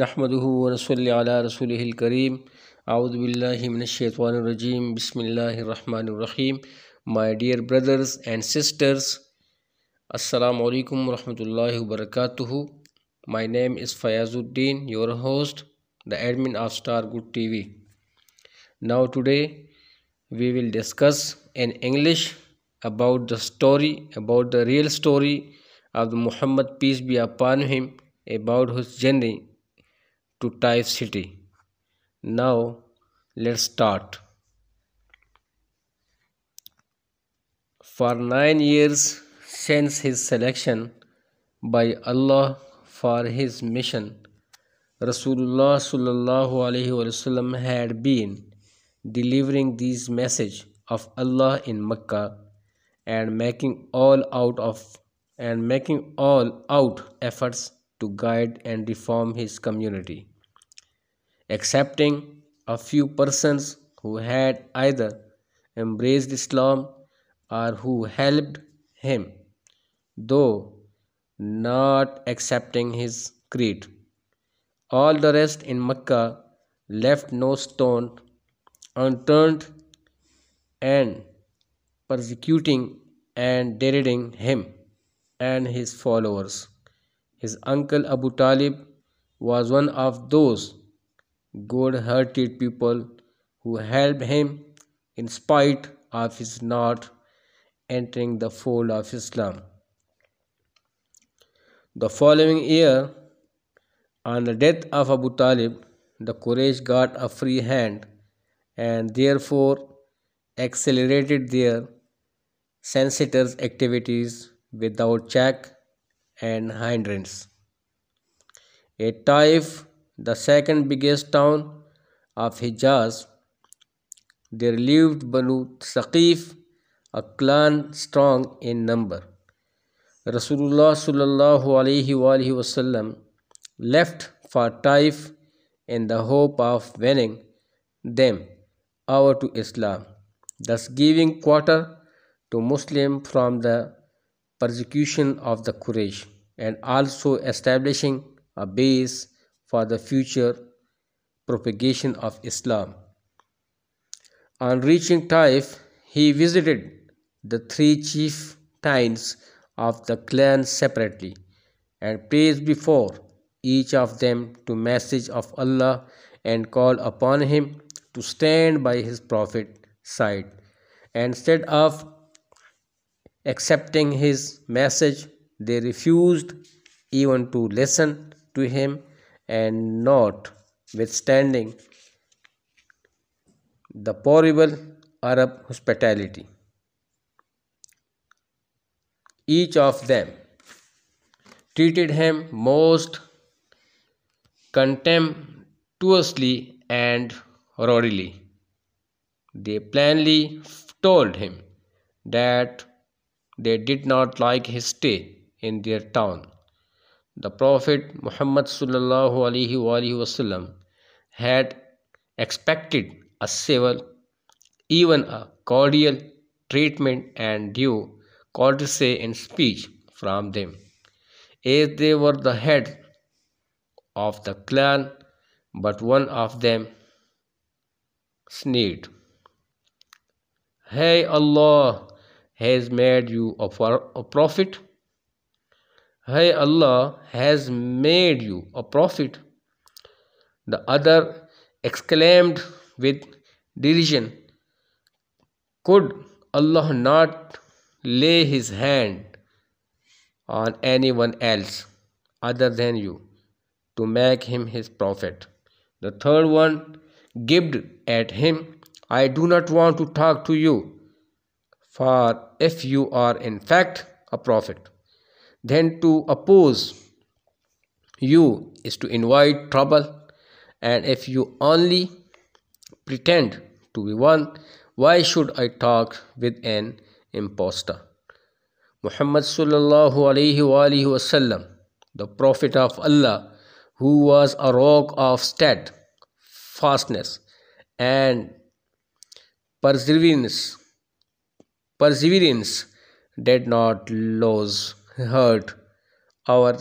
नहमदूल रसूल करीम आउदबिल्लिमिनशवानरजीम बसमीम my dear brothers and sisters असलकम वरहमल वरक my name is Fayazuddin your host the admin of Star Good TV now today we will discuss in English about the story about the real story of the Mohammed peace be upon him about Hajj जनरी to type city now let's start for 9 years since his selection by Allah for his mission Rasulullah sallallahu alaihi wasallam had been delivering these message of Allah in Mecca and making all out of and making all out efforts to guide and reform his community. Excepting a few persons who had either embraced Islam or who helped him, though not accepting his creed. All the rest in Mecca left no stone unturned and persecuting and deriding him and his followers. His uncle Abu Talib was one of those good hearted people who helped him in spite of his not entering the fold of Islam. The following year, on the death of Abu Talib, the Quraysh got a free hand and therefore accelerated their censitors' activities without check and hindrance. At Taif, the second biggest town of Hijaz, there lived Banu Saqif, a clan strong in number. Rasulullah sallallahu wa wasallam left for Taif in the hope of winning them over to Islam, thus giving quarter to Muslim from the persecution of the Quraysh and also establishing a base for the future propagation of Islam. On reaching Taif, he visited the three chief chieftains of the clan separately and prayed before each of them to message of Allah and call upon him to stand by his prophet side instead of accepting his message they refused even to listen to him and not withstanding the portable Arab hospitality. Each of them treated him most contemptuously and royally. They plainly told him that they did not like his stay in their town. The Prophet Muhammad wasallam had expected a civil, even a cordial treatment and due courtesy in speech from them, as they were the heads of the clan, but one of them sneered. Hey Allah has made you a, a prophet Hey Allah has made you a prophet. The other exclaimed with derision, Could Allah not lay his hand on anyone else other than you to make him his prophet? The third one gibed at him, I do not want to talk to you, for if you are in fact a prophet. Then to oppose you is to invite trouble. And if you only pretend to be one, why should I talk with an impostor? Muhammad sallallahu alayhi wasallam, the Prophet of Allah, who was a rock of steadfastness and perseverance, perseverance did not lose heard our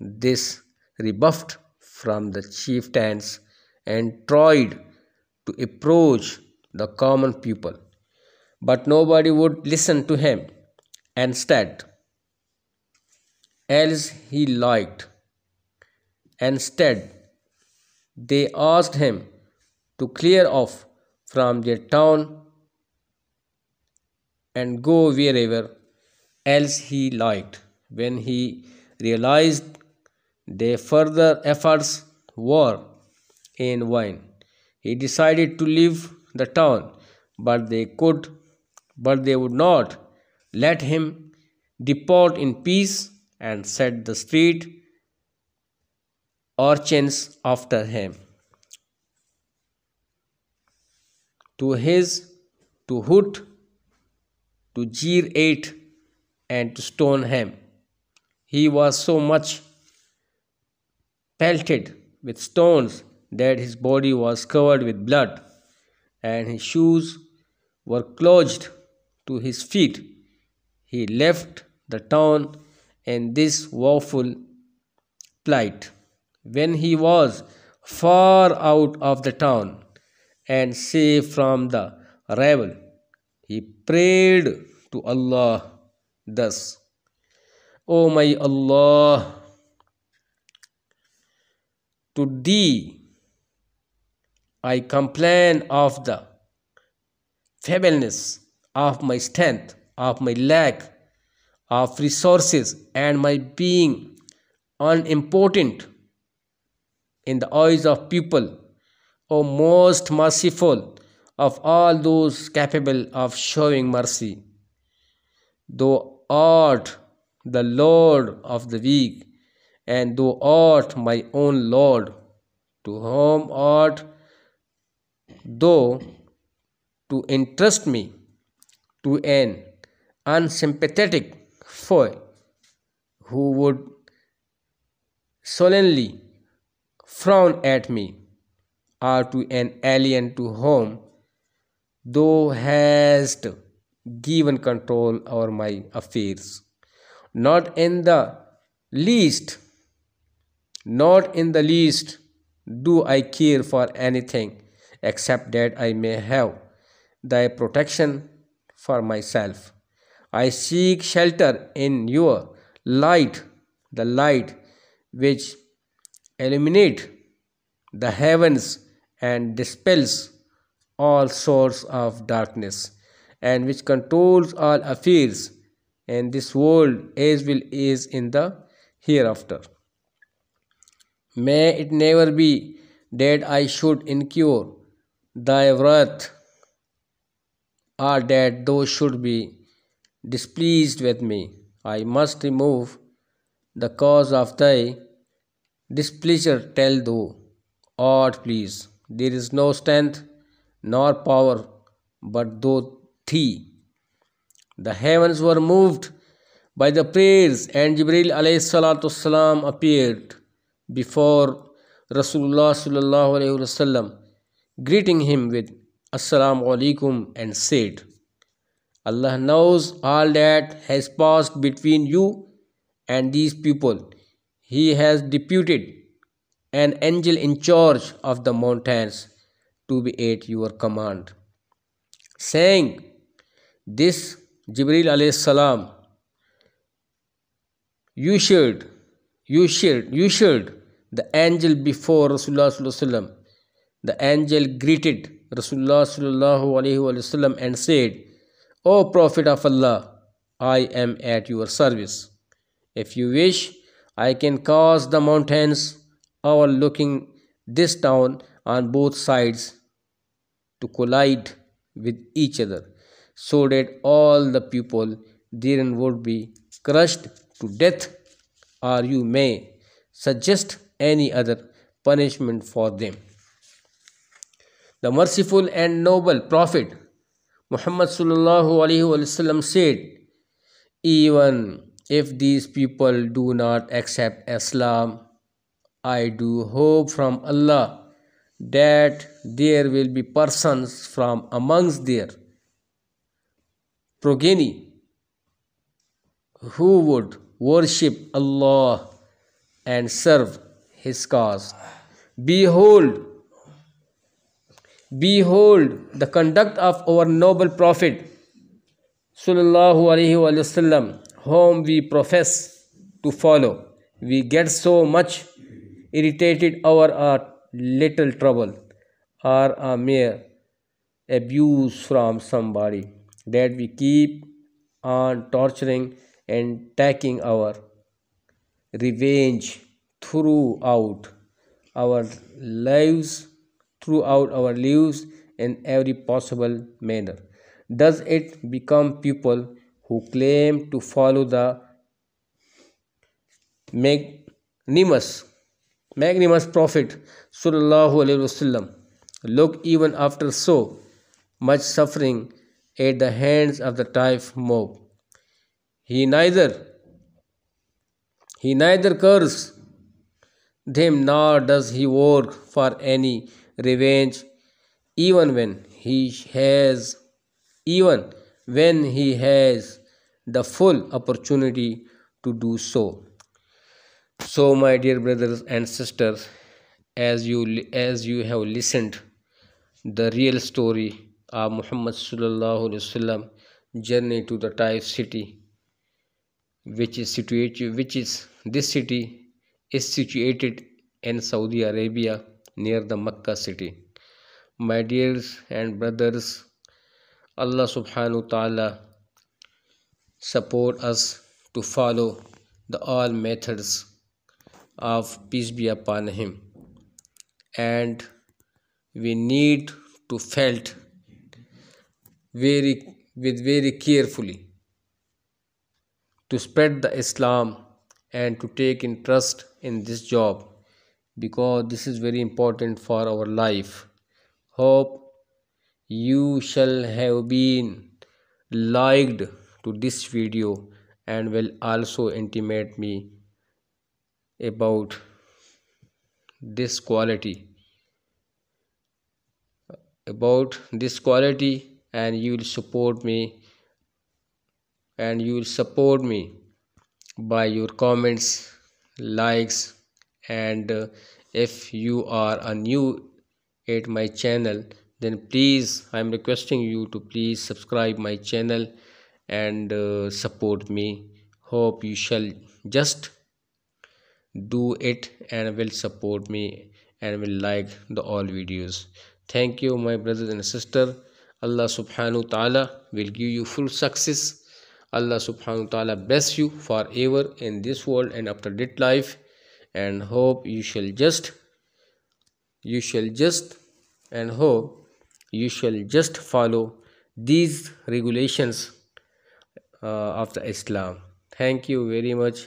this rebuffed from the chieftains and tried to approach the common people. But nobody would listen to him. Instead, else he liked. Instead, they asked him to clear off from their town and go wherever else he liked. When he realized their further efforts were in vain, he decided to leave the town, but they could, but they would not let him depart in peace and set the street urchins after him. To his, to Hoot, to Jeer 8 and to stone him. He was so much pelted with stones that his body was covered with blood, and his shoes were closed to his feet. He left the town in this woeful plight. When he was far out of the town and safe from the rabble, he prayed to Allah Thus, O my Allah, to thee I complain of the feebleness of my strength, of my lack of resources, and my being unimportant in the eyes of people, O most merciful of all those capable of showing mercy. Though art the Lord of the weak, and thou art my own Lord, to whom art thou to entrust me to an unsympathetic foe who would sullenly frown at me, or to an alien to whom thou hast given control over my affairs. Not in the least, not in the least do I care for anything except that I may have thy protection for myself. I seek shelter in your light, the light which illuminate the heavens and dispels all sorts of darkness and which controls all affairs and this world as well is in the hereafter. May it never be that I should incur thy wrath or that thou should be displeased with me. I must remove the cause of thy displeasure tell thou art please. There is no strength nor power but thou the heavens were moved by the prayers and Jibril alayhi salatu salam appeared before Rasulullah sallallahu wasallam greeting him with assalamu alaikum and said Allah knows all that has passed between you and these people he has deputed an angel in charge of the mountains to be at your command saying this Jibril alayhi salam, you should, you should, you should, the angel before Rasulullah sallallahu the angel greeted Rasulullah alayhi wasallam and said, O Prophet of Allah, I am at your service. If you wish, I can cause the mountains overlooking this town on both sides to collide with each other so that all the people therein would be crushed to death, or you may suggest any other punishment for them. The merciful and noble Prophet Muhammad وسلم, said, Even if these people do not accept Islam, I do hope from Allah that there will be persons from amongst their progeny who would worship Allah and serve His cause. Behold, behold the conduct of our noble Prophet Sallallahu Alaihi Wasallam, whom we profess to follow. We get so much irritated over our little trouble or a mere abuse from somebody that we keep on torturing and taking our revenge throughout our lives throughout our lives in every possible manner does it become people who claim to follow the magnanimous magnanimous prophet sallallahu alaihi wasallam look even after so much suffering at the hands of the Taif mob. He neither he neither curses them nor does he work for any revenge, even when he has even when he has the full opportunity to do so. So, my dear brothers and sisters, as you as you have listened the real story of Muhammad sallallahu alaihi wasallam journey to the Taif city which is situated which is this city is situated in Saudi Arabia near the Mecca city my dears and brothers Allah subhanahu ta'ala support us to follow the all methods of peace be upon him and we need to felt very with very carefully to spread the Islam and to take interest in this job because this is very important for our life. Hope you shall have been liked to this video and will also intimate me about this quality about this quality and you will support me and you will support me by your comments likes and uh, if you are a new at my channel then please i'm requesting you to please subscribe my channel and uh, support me hope you shall just do it and will support me and will like the all videos thank you my brothers and sister Allah subhanahu ta'ala will give you full success. Allah subhanahu ta'ala bless you forever in this world and after death life and hope you shall just you shall just and hope you shall just follow these regulations uh, of the Islam. Thank you very much.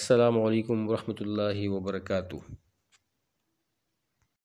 Assalamu alaikum warahmatullahi wabarakatuh.